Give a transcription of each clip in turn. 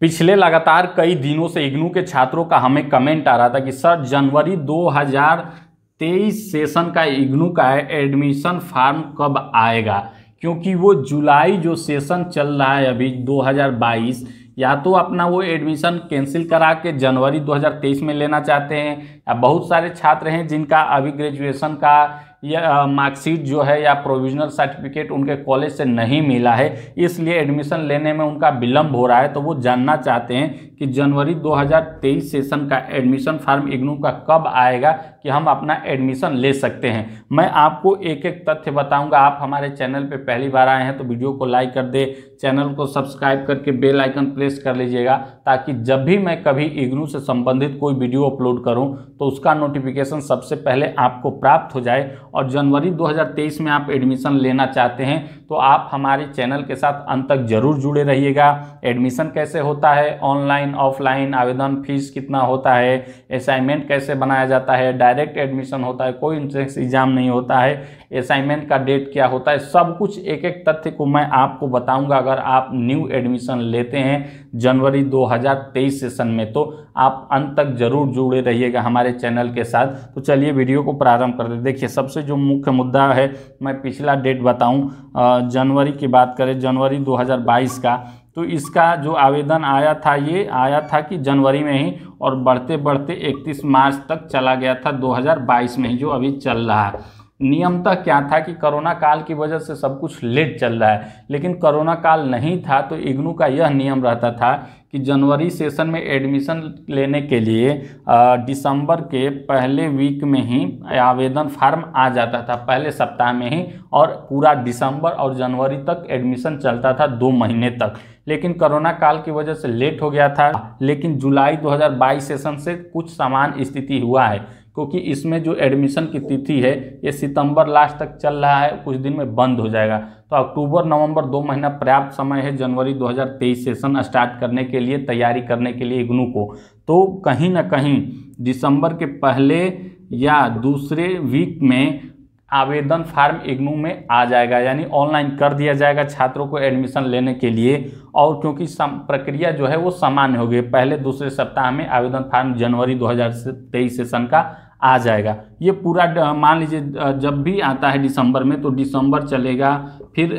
पिछले लगातार कई दिनों से इग्नू के छात्रों का हमें कमेंट आ रहा था कि सर जनवरी 2023 सेशन का इग्नू का एडमिशन फार्म कब आएगा क्योंकि वो जुलाई जो सेशन चल रहा है अभी 2022 या तो अपना वो एडमिशन कैंसिल करा के जनवरी 2023 में लेना चाहते हैं या बहुत सारे छात्र हैं जिनका अभी ग्रेजुएशन का या मार्कशीट जो है या प्रोविजनल सर्टिफिकेट उनके कॉलेज से नहीं मिला है इसलिए एडमिशन लेने में उनका विलम्ब हो रहा है तो वो जानना चाहते हैं कि जनवरी 2023 सेशन का एडमिशन फार्म इग्नू का कब आएगा कि हम अपना एडमिशन ले सकते हैं मैं आपको एक एक तथ्य बताऊंगा आप हमारे चैनल पे पहली बार आए हैं तो वीडियो को लाइक कर दे चैनल को सब्सक्राइब करके बेल आइकन प्रेस कर लीजिएगा ताकि जब भी मैं कभी इग्नू से संबंधित कोई वीडियो अपलोड करूं तो उसका नोटिफिकेशन सबसे पहले आपको प्राप्त हो जाए और जनवरी 2023 में आप एडमिशन लेना चाहते हैं तो आप हमारे चैनल के साथ अंत तक जरूर जुड़े रहिएगा एडमिशन कैसे होता है ऑनलाइन ऑफलाइन आवेदन फीस कितना होता है असाइनमेंट कैसे बनाया जाता है डायरेक्ट एडमिशन होता है कोई इंट्रेंस एग्जाम नहीं होता है असाइनमेंट का डेट क्या होता है सब कुछ एक एक तथ्य को मैं आपको बताऊँगा अगर आप न्यू एडमिशन लेते हैं जनवरी दो सेशन में तो आप अंत तक जरूर जुड़े रहिएगा हमारे चैनल के साथ तो चलिए वीडियो को प्रारंभ दे देखिए सबसे जो मुख्य मुद्दा है मैं पिछला डेट बताऊं जनवरी की बात करें जनवरी 2022 का तो इसका जो आवेदन आया था ये आया था कि जनवरी में ही और बढ़ते बढ़ते 31 मार्च तक चला गया था 2022 में ही जो अभी चल रहा है नियमतः क्या था कि कोरोना काल की वजह से सब कुछ लेट चल रहा है लेकिन कोरोना काल नहीं था तो इग्नू का यह नियम रहता था कि जनवरी सेशन में एडमिशन लेने के लिए दिसंबर के पहले वीक में ही आवेदन फार्म आ जाता था पहले सप्ताह में ही और पूरा दिसंबर और जनवरी तक एडमिशन चलता था दो महीने तक लेकिन कोरोना काल की वजह से लेट हो गया था लेकिन जुलाई 2022 सेशन से कुछ समान स्थिति हुआ है क्योंकि इसमें जो एडमिशन की तिथि है ये सितंबर लास्ट तक चल रहा है कुछ दिन में बंद हो जाएगा तो अक्टूबर नवंबर दो महीना पर्याप्त समय है जनवरी 2023 सेशन स्टार्ट करने के लिए तैयारी करने के लिए इग्नू को तो कहीं ना कहीं दिसंबर के पहले या दूसरे वीक में आवेदन फार्म इग्नू में आ जाएगा यानी ऑनलाइन कर दिया जाएगा छात्रों को एडमिशन लेने के लिए और क्योंकि प्रक्रिया जो है वो सामान्य होगी पहले दूसरे सप्ताह में आवेदन फार्म जनवरी 2023 सेशन का आ जाएगा ये पूरा मान लीजिए जब भी आता है दिसंबर में तो दिसंबर चलेगा फिर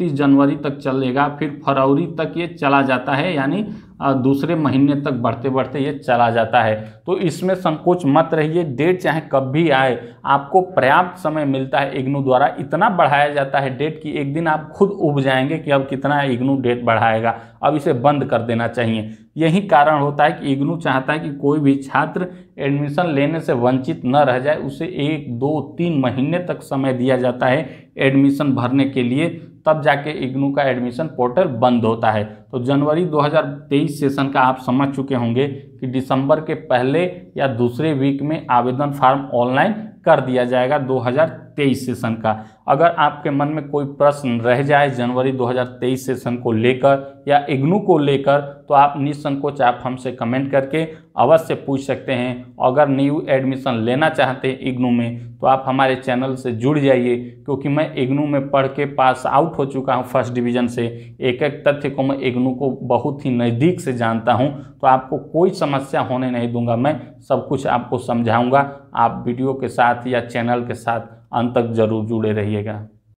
31 जनवरी तक चलेगा फिर फरवरी तक ये चला जाता है यानी दूसरे महीने तक बढ़ते बढ़ते ये चला जाता है तो इसमें संकोच मत रहिए डेट चाहे कब भी आए आपको पर्याप्त समय मिलता है इग्नू द्वारा इतना बढ़ाया जाता है डेट कि एक दिन आप खुद उब जाएंगे कि अब कितना इग्नू डेट बढ़ाएगा अब इसे बंद कर देना चाहिए यही कारण होता है कि इग्नू चाहता है कि कोई भी छात्र एडमिशन लेने से वंचित न रह जाए उसे एक दो तीन महीने तक समय दिया जाता है एडमिशन भरने के लिए तब जाके इग्नू का एडमिशन पोर्टल बंद होता है तो जनवरी 2023 सेशन का आप समझ चुके होंगे कि दिसंबर के पहले या दूसरे वीक में आवेदन फार्म ऑनलाइन कर दिया जाएगा 2023 सेशन का अगर आपके मन में कोई प्रश्न रह जाए जनवरी 2023 सेशन को लेकर या इग्नू को लेकर तो आप निसंकोच आप हमसे कमेंट करके अवश्य पूछ सकते हैं अगर न्यू एडमिशन लेना चाहते हैं इग्नू में तो आप हमारे चैनल से जुड़ जाइए क्योंकि मैं इग्नू में पढ़ के पास आउट हो चुका हूँ फर्स्ट डिवीजन से एक एक तथ्य को मैं इग्नू दोनों को बहुत ही नज़दीक से जानता हूं तो आपको कोई समस्या होने नहीं दूंगा मैं सब कुछ आपको समझाऊंगा आप वीडियो के साथ या चैनल के साथ अंत तक जरूर जुड़े रहिएगा